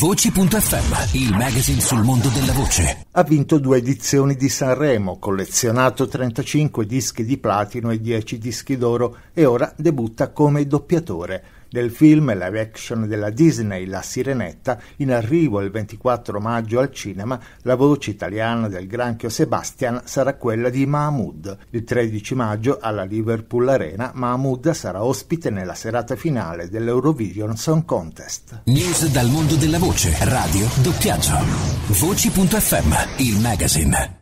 Voci.fm, il magazine sul mondo della voce. Ha vinto due edizioni di Sanremo, collezionato 35 dischi di platino e 10 dischi d'oro e ora debutta come doppiatore del film live action della Disney La Sirenetta, in arrivo il 24 maggio al cinema, la voce italiana del granchio Sebastian sarà quella di Mahmoud. Il 13 maggio alla Liverpool Arena Mahmoud sarà ospite nella serata finale dell'Eurovision Song Contest. News dal mondo della voce, radio, doppiaggio. Voci.fm, il magazine.